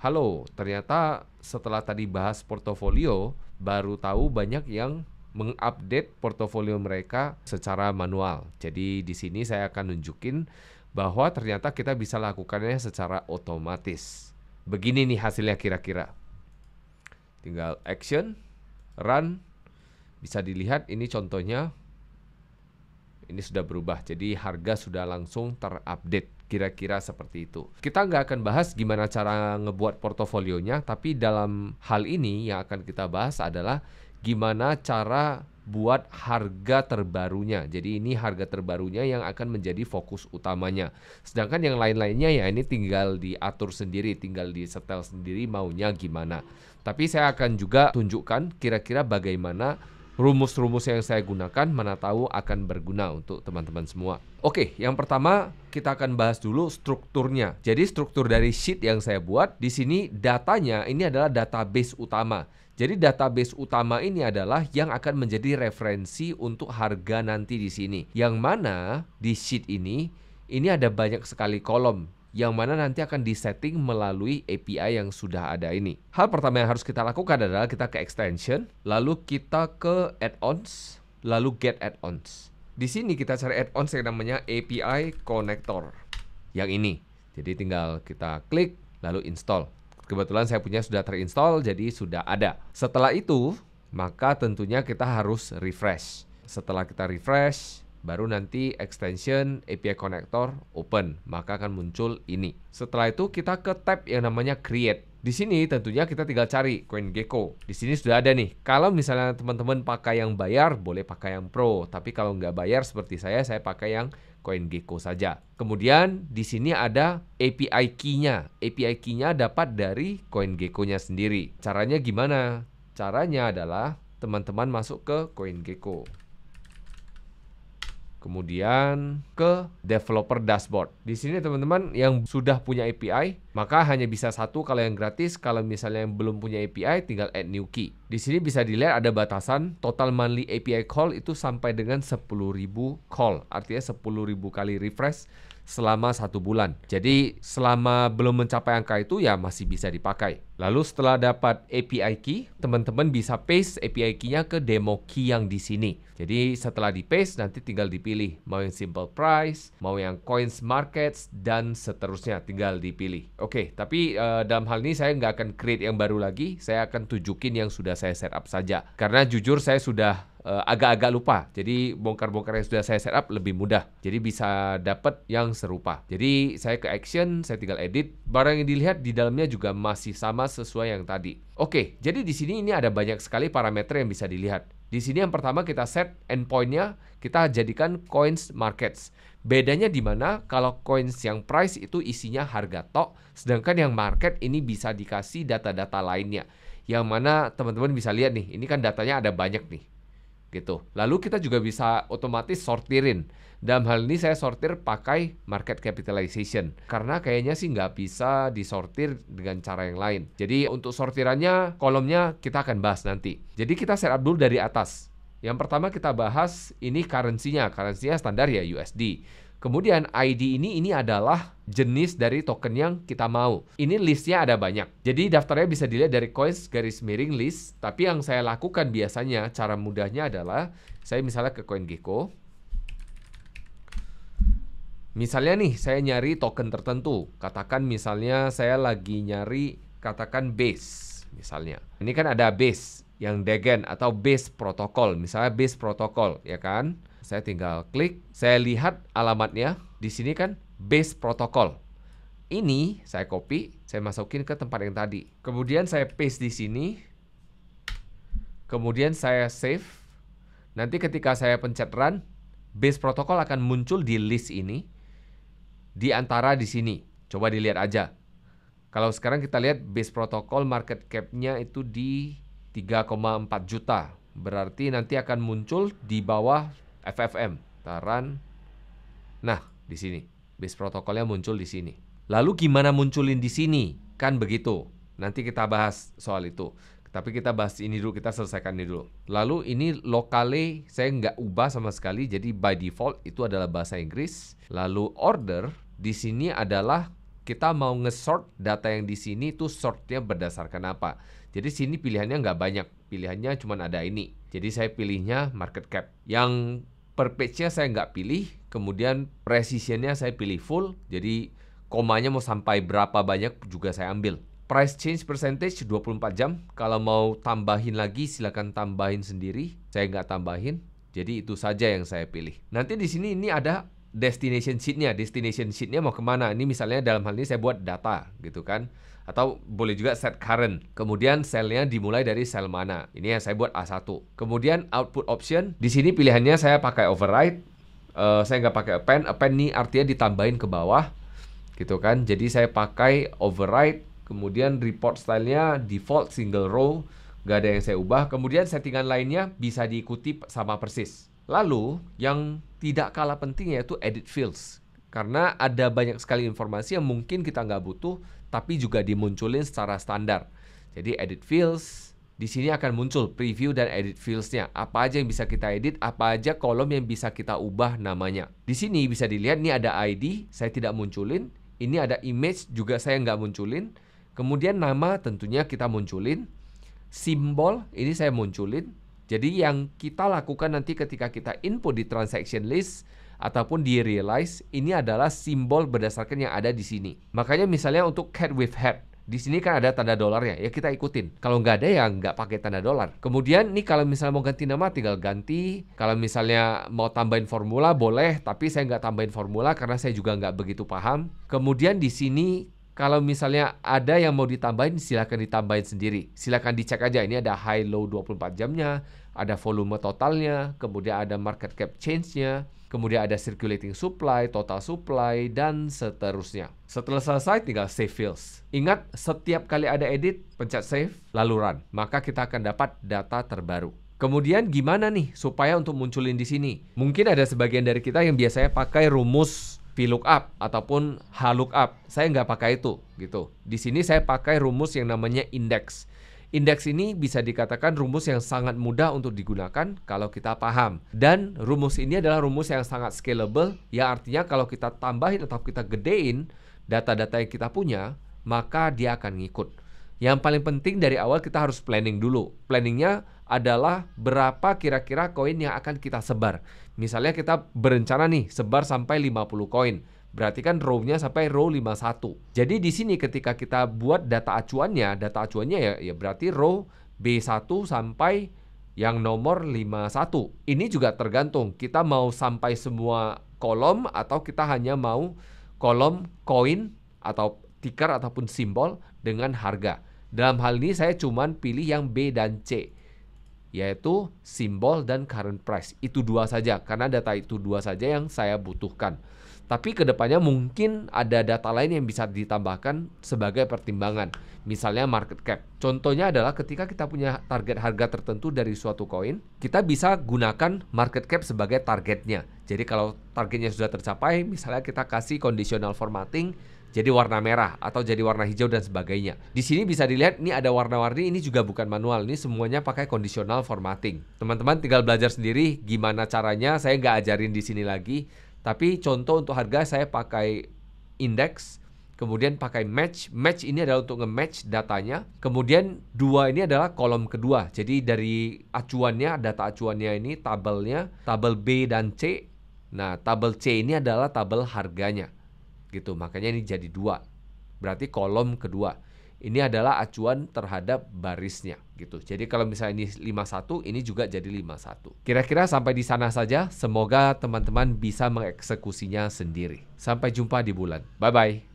halo ternyata setelah tadi bahas portofolio baru tahu banyak yang mengupdate portofolio mereka secara manual. Jadi di sini saya akan nunjukin bahwa ternyata kita bisa lakukannya secara otomatis. Begini nih hasilnya kira-kira. Tinggal action, run, bisa dilihat ini contohnya ini sudah berubah. Jadi harga sudah langsung terupdate. Kira-kira seperti itu. Kita nggak akan bahas gimana cara ngebuat portofolionya, tapi dalam hal ini yang akan kita bahas adalah gimana cara buat harga terbarunya. Jadi ini harga terbarunya yang akan menjadi fokus utamanya. Sedangkan yang lain-lainnya ya ini tinggal diatur sendiri, tinggal di setel sendiri maunya gimana. Tapi saya akan juga tunjukkan kira-kira bagaimana rumus-rumus yang saya gunakan mana tahu akan berguna untuk teman-teman semua. Oke, yang pertama kita akan bahas dulu strukturnya. Jadi struktur dari sheet yang saya buat di sini datanya ini adalah database utama. Jadi database utama ini adalah yang akan menjadi referensi untuk harga nanti di sini. Yang mana di sheet ini ini ada banyak sekali kolom yang mana nanti akan disetting melalui API yang sudah ada ini. Hal pertama yang harus kita lakukan adalah kita ke extension, lalu kita ke add-ons, lalu get add-ons. Di sini kita cari add-ons yang namanya API connector. Yang ini. Jadi tinggal kita klik lalu install. Kebetulan saya punya sudah terinstall jadi sudah ada. Setelah itu, maka tentunya kita harus refresh. Setelah kita refresh, baru nanti extension API connector open, maka akan muncul ini. Setelah itu kita ke tab yang namanya create. Di sini tentunya kita tinggal cari CoinGecko. Di sini sudah ada nih. Kalau misalnya teman-teman pakai yang bayar, boleh pakai yang pro. Tapi kalau nggak bayar seperti saya, saya pakai yang gecko saja. Kemudian di sini ada API key-nya. API key-nya dapat dari CoinGecko-nya sendiri. Caranya gimana? Caranya adalah teman-teman masuk ke gecko kemudian ke developer dashboard. Di sini teman-teman yang sudah punya API, maka hanya bisa satu kalau yang gratis, kalau misalnya yang belum punya API tinggal add new key. Di sini bisa dilihat ada batasan total monthly API call itu sampai dengan 10.000 call, artinya 10.000 kali refresh selama satu bulan. Jadi selama belum mencapai angka itu ya masih bisa dipakai. Lalu setelah dapat API key, teman-teman bisa paste API key-nya ke demo key yang di sini. Jadi setelah di paste nanti tinggal dipilih mau yang simple price, mau yang coins markets dan seterusnya tinggal dipilih. Oke, okay, tapi uh, dalam hal ini saya nggak akan create yang baru lagi, saya akan tunjukin yang sudah saya setup saja. Karena jujur saya sudah Eh, agak-agak uh, lupa. Jadi bongkar-bongkar yang sudah saya setup lebih mudah. Jadi bisa dapat yang serupa. Jadi saya ke action, saya tinggal edit. Barang yang dilihat di dalamnya juga masih sama sesuai yang tadi. Oke, jadi di sini ini ada banyak sekali parameter yang bisa dilihat. Di sini yang pertama kita set endpointnya, kita jadikan coins markets. Bedanya di mana kalau coins yang price itu isinya harga tok, sedangkan yang market ini bisa dikasih data-data lainnya. Yang mana teman-teman bisa lihat nih, ini kan datanya ada banyak nih gitu. Lalu kita juga bisa otomatis sortirin. Dalam hal ini saya sortir pakai market capitalization karena kayaknya sih nggak bisa disortir dengan cara yang lain. Jadi untuk sortirannya kolomnya kita akan bahas nanti. Jadi kita set up dulu dari atas. Yang pertama kita bahas ini currency-nya. Currency-nya standar ya USD. Kemudian ID ini ini adalah jenis dari token yang kita mau. Ini listnya ada banyak. Jadi daftarnya bisa dilihat dari coins garis miring list. Tapi yang saya lakukan biasanya cara mudahnya adalah saya misalnya ke CoinGecko. Misalnya nih saya nyari token tertentu. Katakan misalnya saya lagi nyari katakan base misalnya. Ini kan ada base yang degen atau base protokol. Misalnya base protokol ya kan. Saya tinggal klik, saya lihat alamatnya di sini kan base protokol. Ini saya copy, saya masukin ke tempat yang tadi. Kemudian saya paste di sini. Kemudian saya save. Nanti ketika saya pencet run, base protokol akan muncul di list ini di antara di sini. Coba dilihat aja. Kalau sekarang kita lihat base protokol market cap-nya itu di 3,4 juta. Berarti nanti akan muncul di bawah FFM, Taran. Nah, di sini. Base protokolnya muncul di sini. Lalu gimana munculin di sini? Kan begitu. Nanti kita bahas soal itu. Tapi kita bahas ini dulu, kita selesaikan ini dulu. Lalu ini lokale saya nggak ubah sama sekali, jadi by default itu adalah bahasa Inggris. Lalu order di sini adalah kita mau nge-sort data yang di sini itu sortnya berdasarkan apa. Jadi sini pilihannya nggak banyak, pilihannya cuma ada ini. Jadi saya pilihnya market cap. Yang per page-nya saya nggak pilih, kemudian precision-nya saya pilih full, jadi komanya mau sampai berapa banyak juga saya ambil. Price change percentage 24 jam, kalau mau tambahin lagi silahkan tambahin sendiri, saya nggak tambahin. Jadi itu saja yang saya pilih. Nanti di sini ini ada destination sheetnya, destination sheetnya mau kemana? Ini misalnya dalam hal ini saya buat data gitu kan, atau boleh juga set current. Kemudian selnya dimulai dari sel mana? Ini yang saya buat A1. Kemudian output option, di sini pilihannya saya pakai override. Uh, saya nggak pakai append, append ini artinya ditambahin ke bawah gitu kan. Jadi saya pakai override, kemudian report stylenya default single row, nggak ada yang saya ubah. Kemudian settingan lainnya bisa diikuti sama persis. Lalu yang tidak kalah penting yaitu edit fields. Karena ada banyak sekali informasi yang mungkin kita nggak butuh, tapi juga dimunculin secara standar. Jadi edit fields, di sini akan muncul preview dan edit fieldsnya Apa aja yang bisa kita edit, apa aja kolom yang bisa kita ubah namanya. Di sini bisa dilihat, ini ada ID, saya tidak munculin. Ini ada image, juga saya nggak munculin. Kemudian nama tentunya kita munculin. Simbol, ini saya munculin. Jadi yang kita lakukan nanti ketika kita input di transaction list ataupun di realize ini adalah simbol berdasarkan yang ada di sini. Makanya misalnya untuk cat with hat di sini kan ada tanda dolarnya, ya kita ikutin. Kalau nggak ada ya nggak pakai tanda dolar. Kemudian nih kalau misalnya mau ganti nama tinggal ganti. Kalau misalnya mau tambahin formula boleh, tapi saya nggak tambahin formula karena saya juga nggak begitu paham. Kemudian di sini kalau misalnya ada yang mau ditambahin silahkan ditambahin sendiri. Silahkan dicek aja ini ada high low 24 jamnya, ada volume totalnya, kemudian ada market cap change-nya, kemudian ada circulating supply, total supply, dan seterusnya. Setelah selesai, tinggal save fields. Ingat, setiap kali ada edit, pencet save, lalu run. Maka kita akan dapat data terbaru. Kemudian gimana nih supaya untuk munculin di sini? Mungkin ada sebagian dari kita yang biasanya pakai rumus VLOOKUP ataupun HLOOKUP. Saya nggak pakai itu gitu. Di sini saya pakai rumus yang namanya index. Indeks ini bisa dikatakan rumus yang sangat mudah untuk digunakan kalau kita paham. Dan rumus ini adalah rumus yang sangat scalable, yang artinya kalau kita tambahin atau kita gedein data-data yang kita punya, maka dia akan ngikut. Yang paling penting dari awal kita harus planning dulu. Planningnya adalah berapa kira-kira koin yang akan kita sebar. Misalnya kita berencana nih sebar sampai 50 koin Berarti kan row-nya sampai row 51. Jadi di sini ketika kita buat data acuannya, data acuannya ya, ya berarti row B1 sampai yang nomor 51. Ini juga tergantung kita mau sampai semua kolom atau kita hanya mau kolom koin atau tikar ataupun simbol dengan harga. Dalam hal ini saya cuman pilih yang B dan C yaitu simbol dan current price. Itu dua saja karena data itu dua saja yang saya butuhkan. Tapi kedepannya mungkin ada data lain yang bisa ditambahkan sebagai pertimbangan, misalnya market cap. Contohnya adalah ketika kita punya target harga tertentu dari suatu koin, kita bisa gunakan market cap sebagai targetnya. Jadi kalau targetnya sudah tercapai, misalnya kita kasih conditional formatting, jadi warna merah atau jadi warna hijau dan sebagainya. Di sini bisa dilihat ini ada warna-warni, ini juga bukan manual, ini semuanya pakai conditional formatting. Teman-teman tinggal belajar sendiri gimana caranya, saya nggak ajarin di sini lagi tapi contoh untuk harga saya pakai indeks, kemudian pakai match. Match ini adalah untuk nge-match datanya. Kemudian dua ini adalah kolom kedua. Jadi dari acuannya, data acuannya ini tabelnya, tabel B dan C. Nah, tabel C ini adalah tabel harganya. Gitu, makanya ini jadi dua. Berarti kolom kedua ini adalah acuan terhadap barisnya gitu. Jadi kalau misalnya ini 51, ini juga jadi 51. Kira-kira sampai di sana saja, semoga teman-teman bisa mengeksekusinya sendiri. Sampai jumpa di bulan. Bye-bye.